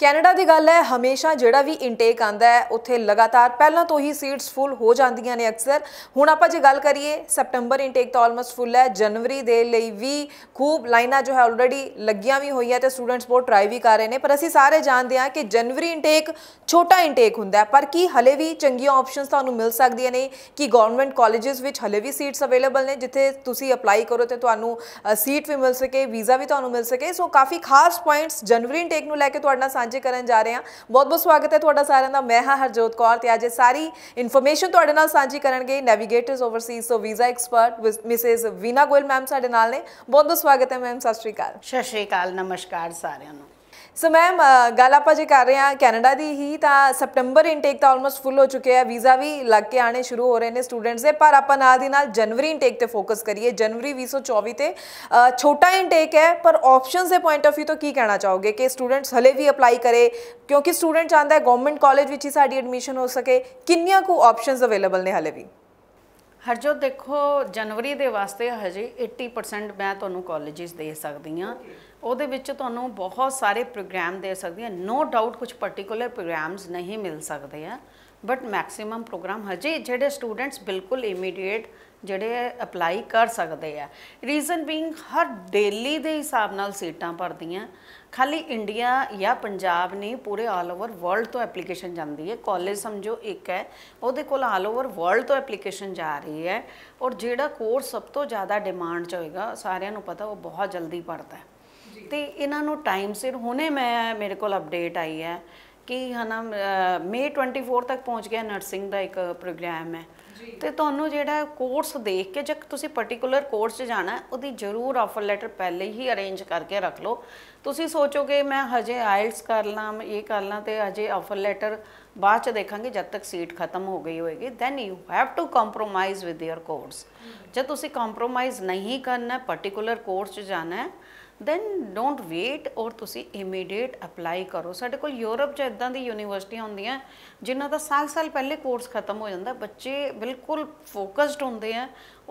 Canada ਦੀ ਗੱਲ ਹੈ ਹਮੇਸ਼ਾ ਜਿਹੜਾ ਵੀ ਇਨਟੇਕ ਆਂਦਾ ਹੈ ਉੱਥੇ ਲਗਾਤਾਰ ਪਹਿਲਾਂ ਤੋਂ ਹੀ ਸੀਟਸ ਫੁੱਲ ਹੋ ਜਾਂਦੀਆਂ ਨੇ ਅਕਸਰ ਹੁਣ ਆਪਾਂ ਜੇ ਗੱਲ ਕਰੀਏ ਸੈਪਟੈਂਬਰ ਇਨਟੇਕ ਤਾਂ ਆਲਮੋਸਟ ਫੁੱਲ ਹੈ ਜਨਵਰੀ ਦੇ ਲਈ ਵੀ ਖੂਬ ਲਾਈਨਾਂ ਜੋ ਹੈ ਆਲਰੇਡੀ ਲੱਗੀਆਂ ਵੀ ਹੋਈਆਂ ਤੇ ਸਟੂਡੈਂਟਸ ਬਹੁਤ ਟਰਾਈ ਵੀ ਕਰ ਰਹੇ ਨੇ ਪਰ ਅਸੀਂ ਸਾਰੇ ਜਾਣਦੇ ਹਾਂ ਕਿ ਜਨਵਰੀ ਇਨਟੇਕ ਛੋਟਾ ਇਨਟੇਕ ਹੁੰਦਾ ਪਰ ਕੀ ਹਲੇ ਵੀ ਚੰਗੀਆਂ ਆਪਸ਼ਨਸ ਤੁਹਾਨੂੰ ਮਿਲ ਸਕਦੀਆਂ ਨੇ ਕਿ ਗਵਰਨਮੈਂਟ ਕਾਲਜਸ ਵਿੱਚ ਹਲੇ ਵੀ ਸੀਟਸ ਅਵੇਲੇਬਲ ਨੇ ਜਿੱਥੇ ਤੁਸੀਂ ਅਪਲਾਈ ਕਰੋ ਤੇ ਤੁਹਾਨੂੰ ਸੀਟ ਵੀ ਮਿਲ ਸਕੇ ਵੀਜ਼ਾ ਵੀ ਤੁਹਾਨੂੰ ਮਿਲ ਸਕੇ ਸੋ ਕਾਫੀ ਖਾਸ ਪੁਆਇੰਟਸ ਜਨਵਰੀ ਇਨਟੇਕ ਨੂੰ ਲੈ ਕੇ ਤੁਹਾਡਾ ਨਾਲ ਸਾਂਝੇ ਕਰਨ ਜਾ ਰਹੇ ਹਾਂ ਬਹੁਤ ਬਹੁਤ ਸਵਾਗਤ ਹੈ ਤੁਹਾਡਾ ਸਾਰਿਆਂ ਦਾ ਮੈਂ ਹਾਂ ਹਰਜੋਤ ਕੌਰ ਤੇ ਅੱਜ ਸਾਰੀ ਇਨਫੋਰਮੇਸ਼ਨ ਤੁਹਾਡੇ ਨਾਲ ਸਾਂਝੀ ਕਰਨਗੇ Navigators Overseas so visa expert Mrs Veena Goyal ma'am ਸਾਡੇ ਨਾਲ ਨੇ ਬਹੁਤ ਬਹੁਤ ਸਵਾਗਤ ਹੈ ਮੈਮ ਸਤਿ ਸ਼੍ਰੀ ਅਕਾਲ ਸਤਿ ਸ਼੍ਰੀ ਅਕਾਲ ਨਮਸਕਾਰ ਸਾਰਿਆਂ ਨੂੰ ਸੋ ਮੈਮ uh, ਗੱਲ ਆਪਾਂ ਜੇ ਕਰ ਰਹੇ ਹਾਂ ਕੈਨੇਡਾ ਦੀ ਹੀ ਤਾਂ ਸਪਟੈਂਬਰ ਇਨਟੇਕ ਤਾਂ ਆਲਮੋਸਟ ਫੁੱਲ ਹੋ ਚੁੱਕਿਆ ਹੈ ਵੀਜ਼ਾ ਵੀ ਲੱਗ ਕੇ ਆਣੇ ਸ਼ੁਰੂ ਹੋ ਰਹੇ ਨੇ ਸਟੂਡੈਂਟਸ ਦੇ ਪਰ ਆਪਾਂ ਨਾਲ ਦੀ ਨਾਲ ਜਨਵਰੀ ਇਨਟੇਕ ਤੇ ਫੋਕਸ ਕਰੀਏ ਜਨਵਰੀ 2024 ਤੇ ਛੋਟਾ ਇਨਟੇਕ ਹੈ ਪਰ ਆਪਸ਼ਨਸ ਦੇ ਪੁਆਇੰਟ ਆਫ View ਤੋਂ ਕੀ ਕਹਿਣਾ ਚਾਹੋਗੇ ਕਿ ਸਟੂਡੈਂਟਸ ਹਲੇ ਵੀ ਅਪਲਾਈ ਕਰੇ ਕਿਉਂਕਿ ਸਟੂਡੈਂਟ ਚਾਹੁੰਦਾ ਹੈ ਗਵਰਨਮੈਂਟ ਕਾਲਜ ਵਿੱਚ ਹੀ ਸਾਡੀ ਐਡਮਿਸ਼ਨ ਹੋ ਸਕੇ ਕਿੰਨੀਆਂ ਕੁ ਆਪਸ਼ਨਸ ਅਵੇਲੇਬਲ ਨੇ ਹਲੇ ਵੀ ਹਰਜੋ ਦੇਖੋ ਜਨਵਰੀ ਦੇ ਵਾਸਤੇ ਹਜੇ 80% ਮੈਂ ਤੁਹਾਨੂੰ ਕਾਲਜਿਸ ਦੇ ਸਕਦੀ ਆ ਉਹਦੇ ਵਿੱਚ ਤੁਹਾਨੂੰ ਬਹੁਤ ਸਾਰੇ ਪ੍ਰੋਗਰਾਮ ਦੇ ਸਕਦੀ ਆ ਨੋ ਡਾਊਟ ਕੁਝ ਪਾਰਟਿਕੂਲਰ ਪ੍ਰੋਗਰਾਮਸ ਨਹੀਂ ਮਿਲ ਸਕਦੇ ਆ ਬਟ ਮੈਕਸਿਮਮ ਪ੍ਰੋਗਰਾਮ ਹਜੇ ਜਿਹੜੇ ਸਟੂਡੈਂਟਸ ਬਿਲਕੁਲ ਇਮੀਡੀਏਟ ਜਿਹੜੇ ਅਪਲਾਈ ਕਰ ਸਕਦੇ ਆ ਰੀਜ਼ਨ ਬੀਇੰਗ ਹਰ ਡੇਲੀ ਦੇ ਹਿਸਾਬ ਨਾਲ ਸੀਟਾਂ ਭਰਦੀਆਂ ਖਾਲੀ ਇੰਡੀਆ ਜਾਂ ਪੰਜਾਬ ਨਹੀਂ ਪੂਰੇ ਆਲ ਓਵਰ ਵਰਲਡ ਤੋਂ ਐਪਲੀਕੇਸ਼ਨ ਜਾਂਦੀ ਹੈ ਕਾਲਜ ਸਮਝੋ ਇੱਕ ਹੈ ਉਹਦੇ ਕੋਲ ਆਲ ਓਵਰ ਵਰਲਡ ਤੋਂ ਐਪਲੀਕੇਸ਼ਨ ਜਾ ਰਹੀ ਹੈ ਔਰ ਜਿਹੜਾ ਕੋਰਸ ਸਭ ਤੋਂ ਜ਼ਿਆਦਾ ਡਿਮਾਂਡ 'ਚ ਹੋਏਗਾ ਸਾਰਿਆਂ ਨੂੰ ਪਤਾ ਉਹ ਬਹੁਤ ਜਲਦੀ ਭਰਦਾ ਹੈ ਤੇ ਇਹਨਾਂ ਨੂੰ ਟਾਈਮ ਸਿਰ ਹੁਣੇ ਮੈਂ ਮੇਰੇ ਕੋਲ ਅਪਡੇਟ ਆਈ ਹੈ ਕਿ ਹਨਾ ਮੇ 24 ਤੱਕ ਪਹੁੰਚ ਗਿਆ ਨਰਸਿੰਗ ਦਾ ਇੱਕ ਪ੍ਰੋਗਰਾਮ ਹੈ ਤੇ ਤੁਹਾਨੂੰ ਜਿਹੜਾ ਕੋਰਸ ਦੇਖ ਕੇ ਜੇ ਤੁਸੀਂ ਪਾਰਟਿਕੂਲਰ ਕੋਰਸ 'ਚ ਜਾਣਾ ਉਹਦੀ ਜ਼ਰੂਰ ਆਫਰ ਲੈਟਰ ਪਹਿਲੇ ਹੀ ਅਰੇਂਜ ਕਰਕੇ ਰੱਖ ਲਓ ਤੁਸੀਂ ਸੋਚੋਗੇ ਮੈਂ ਹਜੇ ਆਇਲਸ ਕਰ ਲਾਂ ਇਹ ਕਰ ਲਾਂ ਤੇ ਹਜੇ ਆਫਰ ਲੈਟਰ ਬਾਅਦ 'ਚ ਦੇਖਾਂਗੇ ਜਦ ਤੱਕ ਸੀਟ ਖਤਮ ਹੋ ਗਈ ਹੋਏਗੀ then you have to compromise with your course ਜੇ ਤੁਸੀਂ ਕੰਪਰੋਮਾਈਜ਼ ਨਹੀਂ ਕਰਨਾ ਪਾਰਟਿਕੂਲਰ ਕੋਰਸ 'ਚ ਜਾਣਾ ਦੈਨ ਡੋਨਟ ਵੇਟ ਔਰ ਤੁਸੀਂ ਇਮੀਡੀਏਟ ਅਪਲਾਈ ਕਰੋ ਸਾਡੇ ਕੋਲ ਯੂਰਪ 'ਚ ਇਦਾਂ ਦੀ ਯੂਨੀਵਰਸਿਟੀਆਂ ਹੁੰਦੀਆਂ ਜਿਨ੍ਹਾਂ ਦਾ ਸਾਲ-ਸਾਲ ਪਹਿਲੇ ਕੋਰਸ ਖਤਮ ਹੋ ਜਾਂਦਾ ਬੱਚੇ ਬਿਲਕੁਲ ਫੋਕਸਡ ਹੁੰਦੇ ਆ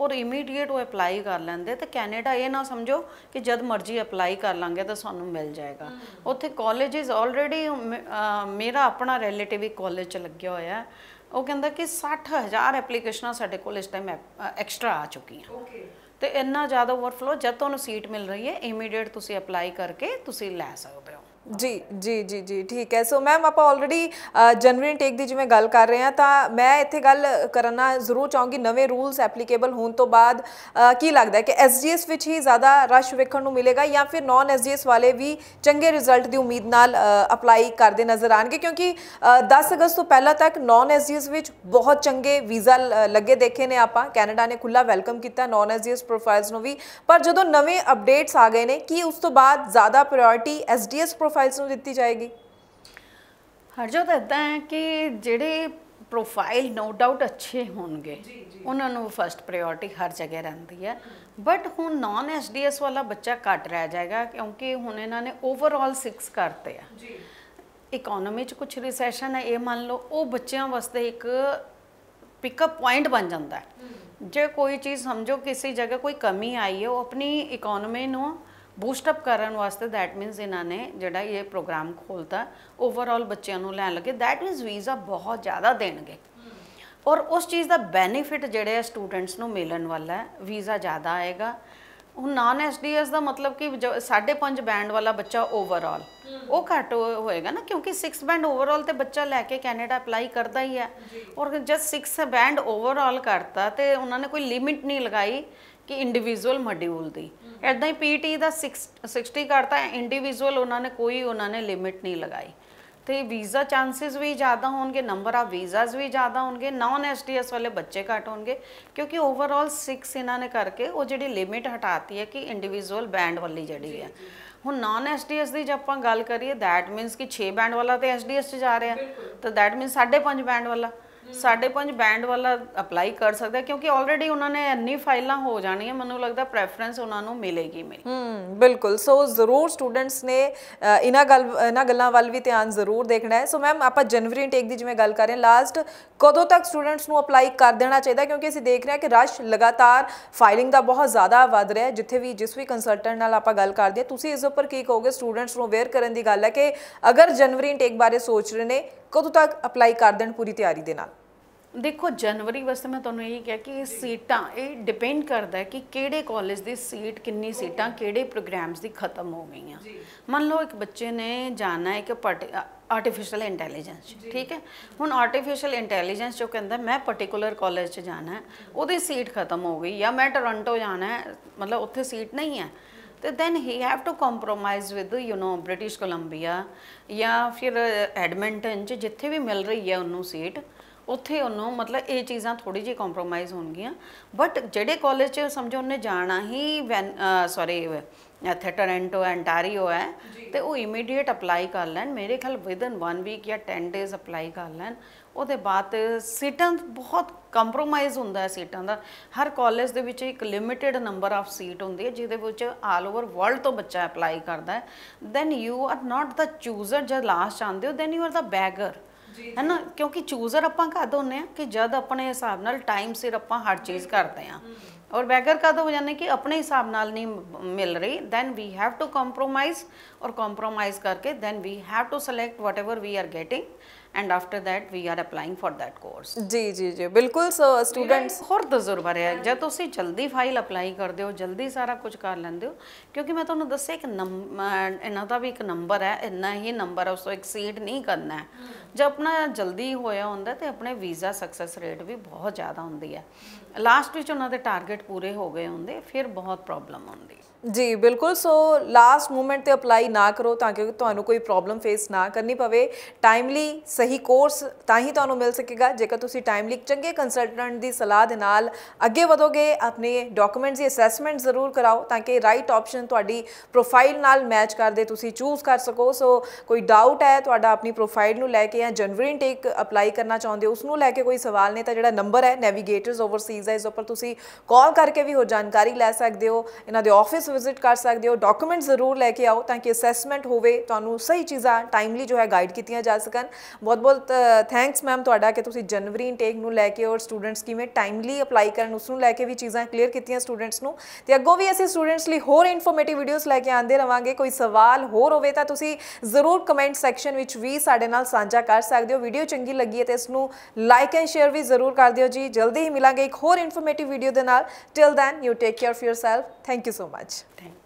ਔਰ ਇਮੀਡੀਏਟ ਉਹ ਅਪਲਾਈ ਕਰ ਲੈਂਦੇ ਤੇ ਕੈਨੇਡਾ ਇਹ ਨਾ ਸਮਝੋ ਕਿ ਜਦ ਮਰਜ਼ੀ ਅਪਲਾਈ ਕਰ ਲਾਂਗੇ ਤਾਂ ਸਾਨੂੰ ਮਿਲ ਜਾਏਗਾ ਉੱਥੇ ਕਾਲਜਸ ਆਲਰੇਡੀ ਮੇਰਾ ਆਪਣਾ ਰਿਲੇਟਿਵ ਹੀ ਕਾਲਜ 'ਚ ਲੱਗਿਆ ਹੋਇਆ ਉਹ ਕਹਿੰਦਾ ਕਿ 60000 ਐਪਲੀਕੇਸ਼ਨਾਂ ਸਾਡੇ ਕੋਲ ਇਸ ਟਾਈਮ ਐਕਸਟਰਾ ਆ ਚੁੱਕੀਆਂ ਓਕੇ ਤੇ ਇੰਨਾ ਜ਼ਿਆਦਾ ਓਵਰਫਲੋ ਜਦ ਤੁਹਾਨੂੰ ਸੀਟ ਮਿਲ ਰਹੀ ਹੈ ਇਮੀਡੀਏਟ ਤੁਸੀਂ ਅਪਲਾਈ ਕਰਕੇ ਤੁਸੀਂ ਲੈ ਸਕਦੇ ਹੋ ਜੀ ਜੀ ਜੀ ਜੀ ਠੀਕ ਹੈ ਸੋ ਮੈਮ ਆਪਾਂ ਆਲਰੇਡੀ ਜਨਵਰੀ ਟੇਕ ਦੀ ਜਿਵੇਂ ਗੱਲ ਕਰ ਰਹੇ ਆ ਤਾਂ ਮੈਂ ਇੱਥੇ ਗੱਲ ਕਰਨਾ ਜ਼ਰੂਰ ਚਾਹੂੰਗੀ ਨਵੇਂ ਰੂਲਸ ਐਪਲੀਕੇਬਲ ਹੋਣ ਤੋਂ ਬਾਅਦ ਕੀ ਲੱਗਦਾ ਹੈ ਕਿ ਐਸਜੀਐਸ ਵਿੱਚ ਹੀ ਜ਼ਿਆਦਾ ਰਸ਼ ਵੇਖਣ ਨੂੰ ਮਿਲੇਗਾ ਜਾਂ ਫਿਰ ਨਾਨ ਐਸਜੀਐਸ ਵਾਲੇ ਵੀ ਚੰਗੇ ਰਿਜ਼ਲਟ ਦੀ ਉਮੀਦ ਨਾਲ ਅਪਲਾਈ ਕਰਦੇ ਨਜ਼ਰ ਆਣਗੇ ਕਿਉਂਕਿ 10 ਅਗਸਤ ਤੋਂ ਪਹਿਲਾਂ ਤੱਕ ਨਾਨ ਐਸਜੀਐਸ ਵਿੱਚ ਬਹੁਤ ਚੰਗੇ ਵੀਜ਼ਾ ਲੱਗੇ ਦੇਖੇ ਨੇ ਆਪਾਂ ਕੈਨੇਡਾ ਨੇ ਖੁੱਲਾ ਵੈਲਕਮ ਕੀਤਾ ਨਾਨ ਐਸਜੀਐਸ ਪ੍ਰੋਫਾਈਲਸ ਨੂੰ ਵੀ ਪਰ ਜਦੋਂ ਨਵੇਂ ਅਪਡੇਟਸ ਆ ਗਏ ਨੇ ਕੀ ਉਸ ਤੋਂ ਬਾਅਦ ਜ਼ਿਆਦਾ ਪ੍ਰਾਇੋਰਟੀ ਐਸਡੀਐਸ ਪ੍ਰੋਫਾਈਲ ਪ੍ਰੋਫਾਈਲਸ ਨੂੰ ਦਿੱਤੀ ਜਾਏਗੀ ਹਰਜੋਤ ਇਦਾਂ ਹੈ ਕਿ ਜਿਹੜੇ ਪ੍ਰੋਫਾਈਲ ਨੋ ਡਾਊਟ ਅੱਛੇ ਹੋਣਗੇ ਉਹਨਾਂ ਨੂੰ ਫਰਸਟ ਪ੍ਰਾਇੋਰਟੀ ਹਰ ਜਗ੍ਹਾ ਰਹਿੰਦੀ ਹੈ ਬਟ ਹੁਣ ਨਾਨ ਐਸਡੀਐਸ ਵਾਲਾ ਬੱਚਾ ਕੱਟ ਰਹਿ ਜਾਏਗਾ ਕਿਉਂਕਿ ਹੁਣ ਇਹਨਾਂ ਨੇ ਓਵਰਆਲ 6 ਕਰਤੇ ਆ ਜੀ ਇਕਨੋਮੀ 'ਚ ਕੁਝ ਰੀਸੈਸ਼ਨ ਹੈ ਇਹ ਮੰਨ ਲਓ ਉਹ ਬੱਚਿਆਂ ਵਾਸਤੇ ਇੱਕ ਪਿਕਅਪ ਪੁਆਇੰਟ ਬਣ ਜਾਂਦਾ ਜੇ ਕੋਈ ਚੀਜ਼ ਸਮਝੋ ਕਿਸੇ ਜਗ੍ਹਾ ਕੋਈ ਕਮੀ ਆਈ ਹੈ ਉਹ ਆਪਣੀ ਇਕਨੋਮੀ ਨੂੰ ਬੂਸਟ ਅਪ ਕਰਨ ਵਾਸਤੇ ਥੈਟ ਮੀਨਸ ਇਹਨਾਂ ਨੇ ਜਿਹੜਾ ਇਹ ਪ੍ਰੋਗਰਾਮ ਖੋਲਤਾ ਓਵਰਆਲ ਬੱਚਿਆਂ ਨੂੰ ਲੈਣ ਲੱਗੇ ਥੈਟ ਮੀਨਸ ਵੀਜ਼ਾ ਬਹੁਤ ਜ਼ਿਆਦਾ ਦੇਣਗੇ ਔਰ ਉਸ ਚੀਜ਼ ਦਾ ਬੈਨੀਫਿਟ ਜਿਹੜੇ ਆ ਸਟੂਡੈਂਟਸ ਨੂੰ ਮਿਲਣ ਵਾਲਾ ਹੈ ਵੀਜ਼ਾ ਜ਼ਿਆਦਾ ਆਏਗਾ ਹੁਣ ਨਾਨ ਐਸਡੀਐਸ ਦਾ ਮਤਲਬ ਕਿ 5.5 ਬੈਂਡ ਵਾਲਾ ਬੱਚਾ ਓਵਰਆਲ ਉਹ ਘੱਟ ਹੋਏਗਾ ਨਾ ਕਿਉਂਕਿ 6 ਬੈਂਡ ਓਵਰਆਲ ਤੇ ਬੱਚਾ ਲੈ ਕੇ ਕੈਨੇਡਾ ਅਪਲਾਈ ਕਰਦਾ ਹੀ ਹੈ ਔਰ ਜਦ 6 ਬੈਂਡ ਓਵਰਆਲ ਕਰਤਾ ਤੇ ਉਹਨਾਂ ਨੇ ਕੋਈ ਲਿਮਿਟ ਨਹੀਂ ਲਗਾਈ ਕਿ ਇੰਡੀਵਿਜੂਅਲ ਮੋਡਿਊਲ ਦੀ ਐਦਾਂ ਹੀ ਪੀਟੀ ਦਾ 60 ਕਰਤਾ ਇੰਡੀਵਿਜੂਅਲ ਉਹਨਾਂ ਨੇ ਕੋਈ ਉਹਨਾਂ ਨੇ ਲਿਮਿਟ ਨਹੀਂ ਲਗਾਈ ਤੇ ਵੀਜ਼ਾ ਚਾਂਸਸ ਵੀ ਜ਼ਿਆਦਾ ਹੋਣਗੇ ਨੰਬਰ ਆਫ ਵੀਜ਼ਾਸ ਵੀ ਜ਼ਿਆਦਾ ਹੋਣਗੇ ਨਾਨ ਐਸਡੀਐਸ ਵਾਲੇ ਬੱਚੇ ਘਟ ਹੋਣਗੇ ਕਿਉਂਕਿ ਓਵਰਆਲ 6 ਇਹਨਾਂ ਨੇ ਕਰਕੇ ਉਹ ਜਿਹੜੀ ਲਿਮਿਟ ਹਟਾਤੀ ਹੈ ਕਿ ਇੰਡੀਵਿਜੂਅਲ ਬੈਂਡ ਵਾਲੀ ਜਿਹੜੀ ਹੈ ਹੁਣ ਨਾਨ ਐਸਡੀਐਸ ਦੀ ਜੇ ਆਪਾਂ ਗੱਲ ਕਰੀਏ ਥੈਟ ਮੀਨਸ ਕਿ 6 ਬੈਂਡ ਵਾਲਾ ਤੇ ਐਸਡੀਐਸ ਚ ਜਾ ਰਿਹਾ ਤਾਂ ਥੈਟ ਮੀਨਸ 5.5 ਬੈਂਡ ਵਾਲਾ 5.5 ਬੈਂਡ ਵਾਲਾ ਅਪਲਾਈ ਕਰ ਸਕਦਾ ਕਿਉਂਕਿ ਆਲਰੇਡੀ ਉਹਨਾਂ ਨੇ ਇੰਨੀ ਫਾਈਲਾਂ ਹੋ ਜਾਣੀਆਂ ਮੈਨੂੰ ਲੱਗਦਾ ਪ੍ਰੈਫਰੈਂਸ ਉਹਨਾਂ ਨੂੰ ਮਿਲੇਗੀ ਮੇਰੀ ਹੂੰ ਬਿਲਕੁਲ ਸੋ ਜ਼ਰੂਰ ਸਟੂਡੈਂਟਸ ਨੇ ਇਹਨਾਂ ਗੱਲ ਇਹਨਾਂ ਗੱਲਾਂ ਵੱਲ ਵੀ ਧਿਆਨ ਜ਼ਰੂਰ ਦੇਖਣਾ ਹੈ ਸੋ ਮੈਮ ਆਪਾਂ ਜਨਵਰੀ ਇਨਟੇਕ ਦੀ ਜਿਵੇਂ ਗੱਲ ਕਰ ਰਹੇ ਹਾਂ ਲਾਸਟ ਕਦੋਂ ਤੱਕ ਸਟੂਡੈਂਟਸ ਨੂੰ ਅਪਲਾਈ ਕਰ ਦੇਣਾ ਚਾਹੀਦਾ ਕਿਉਂਕਿ ਅਸੀਂ ਦੇਖ ਰਹੇ ਹਾਂ ਕਿ ਰਸ਼ ਲਗਾਤਾਰ ਫਾਈਲਿੰਗ ਦਾ ਬਹੁਤ ਜ਼ਿਆਦਾ ਵਧ ਰਿਹਾ ਹੈ ਜਿੱਥੇ ਵੀ ਜਿਸ ਵੀ ਕੰਸਲਟੈਂਟ ਨਾਲ ਆਪਾਂ ਗੱਲ ਕਰਦੇ ਹਾਂ ਤੁਸੀਂ ਇਸ ਉੱਪਰ ਕੀ ਕਹੋਗੇ ਸਟੂਡੈਂਟਸ ਨੂੰ ਅਵੇਅਰ ਕਰਨ ਦੀ ਗੱਲ ਹੈ ਕਿ ਅਗਰ ਜਨਵਰੀ ਇਨਟੇਕ ਬਾਰੇ ਸੋਚ ਰਹੇ ਨੇ ਕਦੋਂ ਤੱਕ ਅਪਲਾਈ ਕਰ ਦੇਣ ਪੂਰੀ ਤਿਆਰੀ ਦੇ ਨਾਲ ਦੇਖੋ ਜਨਵਰੀ ਵਾਸਤੇ ਮੈਂ ਤੁਹਾਨੂੰ ਇਹ ਕਿਹਾ ਕਿ ਇਹ ਸੀਟਾਂ ਇਹ ਡਿਪੈਂਡ ਕਰਦਾ ਹੈ ਕਿ ਕਿਹੜੇ ਕਾਲਜ ਦੀ ਸੀਟ ਕਿੰਨੀ ਸੀਟਾਂ ਕਿਹੜੇ ਪ੍ਰੋਗਰਾਮਸ ਦੀ ਖਤਮ ਹੋ ਗਈਆਂ ਮੰਨ ਲਓ ਇੱਕ ਬੱਚੇ ਨੇ ਜਾਣਾ ਹੈ ਕਿ ਆਰਟੀਫੀਸ਼ੀਅਲ ਇੰਟੈਲੀਜੈਂਸ ਠੀਕ ਹੈ ਹੁਣ ਆਰਟੀਫੀਸ਼ੀਅਲ ਇੰਟੈਲੀਜੈਂਸ ਜੋ ਕਹਿੰਦਾ ਮੈਂ ਪਾਰਟਿਕੂਲਰ ਕਾਲਜ 'ਚ ਜਾਣਾ ਹੈ ਉਹਦੀ ਸੀਟ ਖਤਮ ਹੋ ਗਈ ਜਾਂ ਮੈਂ ਟੋਰਾਂਟੋ ਜਾਣਾ ਹੈ ਮਤਲਬ ਉੱਥੇ ਸੀਟ ਨਹੀਂ ਹੈ then he have to compromise with you know British Columbia ਜਾਂ ਫਿਰ ਐਡਮਿੰਟਨ ਚ ਜਿੱਥੇ ਵੀ ਮਿਲ ਰਹੀ ਹੈ ਉਹਨੂੰ ਸੀਟ ਉੱਥੇ ਉਹਨੂੰ ਮਤਲਬ ਇਹ ਚੀਜ਼ਾਂ ਥੋੜੀ ਜਿਹੀ ਕੰਪਰੋਮਾਈਜ਼ ਹੋਣਗੀਆਂ ਬਟ ਜਿਹੜੇ ਕਾਲਜ ਚ ਸਮਝੋ ਉਹਨੇ ਜਾਣਾ ਹੀ ਸੌਰੀ ਇੱਥੇ ਐਂਟੋ ਐਂਟਾਰੀਓ ਹੈ ਤੇ ਉਹ ਇਮੀਡੀਏਟ ਅਪਲਾਈ ਕਰ ਲੈਣ ਮੇਰੇ ਖਿਆਲ ਵਿਦ ਇਨ 1 ਵੀਕ ਜਾਂ 10 ਡੇਜ਼ ਅਪਲਾਈ ਕਰ ਲੈਣ ਉਹਦੇ ਬਾਅਦ ਸੀਟਾਂ ਬਹੁਤ ਕੰਪਰੋਮਾਈਜ਼ ਹੁੰਦਾ ਹੈ ਸੀਟਾਂ ਦਾ ਹਰ ਕਾਲਜ ਦੇ ਵਿੱਚ ਇੱਕ ਲਿਮਿਟਿਡ ਨੰਬਰ ਆਫ ਸੀਟ ਹੁੰਦੀ ਹੈ ਜਿਹਦੇ ਵਿੱਚ ਆਲ ਓਵਰ ਵਰਲਡ ਤੋਂ ਬੱਚਾ ਅਪਲਾਈ ਕਰਦਾ ਹੈ then you are not the chooser ਜਦ ਲਾਸਟ ਆਉਂਦੇ ਹੋ then you are the beggar ਹੈ ਨਾ ਕਿਉਂਕਿ ਚੂਜ਼ਰ ਆਪਾਂ ਕਦ ਹੁੰਨੇ ਆ ਕਿ ਜਦ ਆਪਣੇ ਹਿਸਾਬ ਨਾਲ ਟਾਈਮ ਸਿਰ ਆਪਾਂ ਹਰ ਚੀਜ਼ ਕਰਦੇ ਆ ਔਰ ਬੈਗਰ ਕਦ ਹੋ ਜਾਂਦੇ ਕਿ ਆਪਣੇ ਹਿਸਾਬ ਨਾਲ ਨਹੀਂ ਮਿਲ ਰਹੀ then we have to compromise ਔਰ ਕੰਪਰੋਮਾਈਜ਼ ਕਰਕੇ then we have to select whatever we are getting and after that we are applying for that course ਜੀ ਜੀ ਜੀ ਬਿਲਕੁਲ so students ਹੋਰ ਤਜਰਬਾ ਰਿਹਾ ਜਦ ਤੁਸੀਂ ਜਲਦੀ ਫਾਈਲ ਅਪਲਾਈ ਕਰਦੇ ਹੋ ਜਲਦੀ ਸਾਰਾ ਕੁਝ ਕਰ ਲੈਂਦੇ ਹੋ ਕਿਉਂਕਿ ਮੈਂ ਤੁਹਾਨੂੰ ਦੱਸਿਆ ਇੱਕ ਇਹਨਾਂ ਦਾ ਵੀ ਇੱਕ ਨੰਬਰ ਹੈ ਇੰਨਾ ਹੀ ਨੰਬਰ ਹੈ ਉਸ ਤੋਂ ਐਕਸੀਡ ਨਹੀਂ ਕਰਨਾ ਹੈ ਜੇ ਆਪਣਾ ਜਲਦੀ ਹੋਇਆ ਹੁੰਦਾ ਤੇ ਆਪਣੇ ਵੀਜ਼ਾ ਸਕਸੈਸ ਰੇਟ ਵੀ ਬਹੁਤ ਜ਼ਿਆਦਾ ਹੁੰਦੀ ਹੈ ਲਾਸਟ ਵਿੱਚ ਉਹਨਾਂ ਦੇ ਟਾਰਗੇਟ ਪੂਰੇ ਹੋ ਗਏ ਹੁੰਦੇ ਫਿਰ ਬਹੁਤ ਪ੍ਰੋਬਲਮ ਹੁੰਦੀ ਜੀ ਬਿਲਕੁਲ ਸੋ ਲਾਸਟ ਮੂਮੈਂਟ ਤੇ ਅਪਲਾਈ ਨਾ ਕਰੋ ਤਾਂ ਕਿ ਤੁਹਾਨੂੰ ਕੋਈ ਪ੍ਰੋਬਲਮ ਫੇਸ ਨਾ ਕਰਨੀ ਪਵੇ ਟਾਈਮਲੀ ਸਹੀ ਕੋਰਸ ਤਾਂ ਹੀ ਤੁਹਾਨੂੰ ਮਿਲ ਸਕੇਗਾ ਜੇਕਰ ਤੁਸੀਂ ਟਾਈਮਲੀ ਚੰਗੇ ਕੰਸਲਟੈਂਟ ਦੀ ਸਲਾਹ ਦੇ ਨਾਲ ਅੱਗੇ ਵਧੋਗੇ ਆਪਣੇ ਡਾਕੂਮੈਂਟਸ ਦੀ ਅਸੈਸਮੈਂਟ ਜ਼ਰੂਰ ਕਰਾਓ ਤਾਂ ਕਿ ਰਾਈਟ ਆਪਸ਼ਨ ਤੁਹਾਡੀ ਪ੍ਰੋਫਾਈਲ ਨਾਲ ਮੈਚ ਕਰਦੇ ਤੁਸੀਂ ਚੂਜ਼ ਕਰ ਸਕੋ ਸੋ ਕੋਈ ਡਾਊਟ ਹੈ ਤੁਹਾਡਾ ਆਪਣੀ ਪ੍ਰੋਫਾਈਲ ਨੂੰ ਲੈ ਕੇ ਜਾਂ ਜਨਵਰੀ ਇਨਟੇਕ ਅਪਲਾਈ ਕਰਨਾ ਚਾਹੁੰਦੇ ਹੋ ਉਸ ਨੂੰ ਲੈ ਕੇ ਕੋਈ ਸਵਾਲ ਨੇ ਤਾਂ ਜਿਹੜਾ ਨੰਬਰ ਹੈ ਨੈਵੀਗੇਟਰਸ ਓਵਰਸੀਜ਼ ਹੈ ਇਸ ਉੱਪਰ ਤੁਸੀਂ ਕਾਲ ਕਰਕੇ ਵੀ ਹੋ ਜਾਣਕਾਰੀ ਲੈ ਸਕਦੇ ਹੋ ਇਹਨਾਂ ਦੇ ਆਫਿਸ ਵਿਜ਼ਿਟ ਕਰ ਸਕਦੇ ਹੋ ਡਾਕੂਮੈਂਟ ਜ਼ਰੂਰ ਲੈ ਕੇ ਆਓ ਤਾਂ ਕਿ ਅਸੈਸਮੈਂਟ ਹੋਵੇ ਤੁਹਾਨੂੰ ਸਹੀ ਚੀਜ਼ਾਂ ਟਾਈਮਲੀ ਜੋ ਹੈ ਗਾਈਡ ਕੀਤੀਆਂ ਜਾ ਸਕਣ ਬਹੁਤ ਬਹੁਤ ਥੈਂਕਸ ਮੈਮ ਤੁਹਾਡਾ ਕਿ ਤੁਸੀਂ ਜਨਵਰੀ ਇਨਟੇਕ ਨੂੰ ਲੈ ਕੇ ਔਰ ਸਟੂਡੈਂਟਸ ਕਿਵੇਂ ਟਾਈਮਲੀ ਅਪਲਾਈ ਕਰਨ ਉਸ ਨੂੰ ਲੈ ਕੇ ਵੀ ਚੀਜ਼ਾਂ ਕਲੀਅਰ ਕੀਤੀਆਂ ਸਟੂਡੈਂਟਸ ਨੂੰ ਤੇ ਅੱਗੋਂ ਵੀ ਅਸੀਂ ਸਟੂਡੈਂਟਸ ਲਈ ਹੋਰ ਇਨਫੋਰਮੇਟਿਵ ਵੀਡੀਓਜ਼ ਲੈ ਕੇ ਆਂਦੇ ਰਵਾਂਗੇ ਕੋਈ ਸਵਾਲ ਹੋਰ ਹੋਵੇ ਤਾਂ ਤੁਸੀਂ ਜ਼ਰੂਰ ਕਮੈਂਟ ਸੈਕਸ਼ਨ ਵਿੱਚ ਵੀ ਸਾਡੇ ਨਾਲ ਸਾਂਝਾ ਕਰ ਸਕਦੇ ਹੋ ਵੀਡੀਓ ਚੰਗੀ ਲੱਗੀ ਹੈ ਤੇ ਇਸ ਨੂੰ ਲਾਈਕ ਐਂਡ ਸ਼ੇਅਰ ਵੀ ਜ਼ਰੂਰ ਕਰ ਦਿਓ ਜੀ ਜਲਦੀ ਹੀ ਮਿਲਾਂਗੇ ਇੱਕ ਹੋਰ ਇਨਫੋਰਮੇਟਿਵ ਵੀਡੀਓ ਦੇ ਨਾਲ till then you take care of yourself thank you so much thank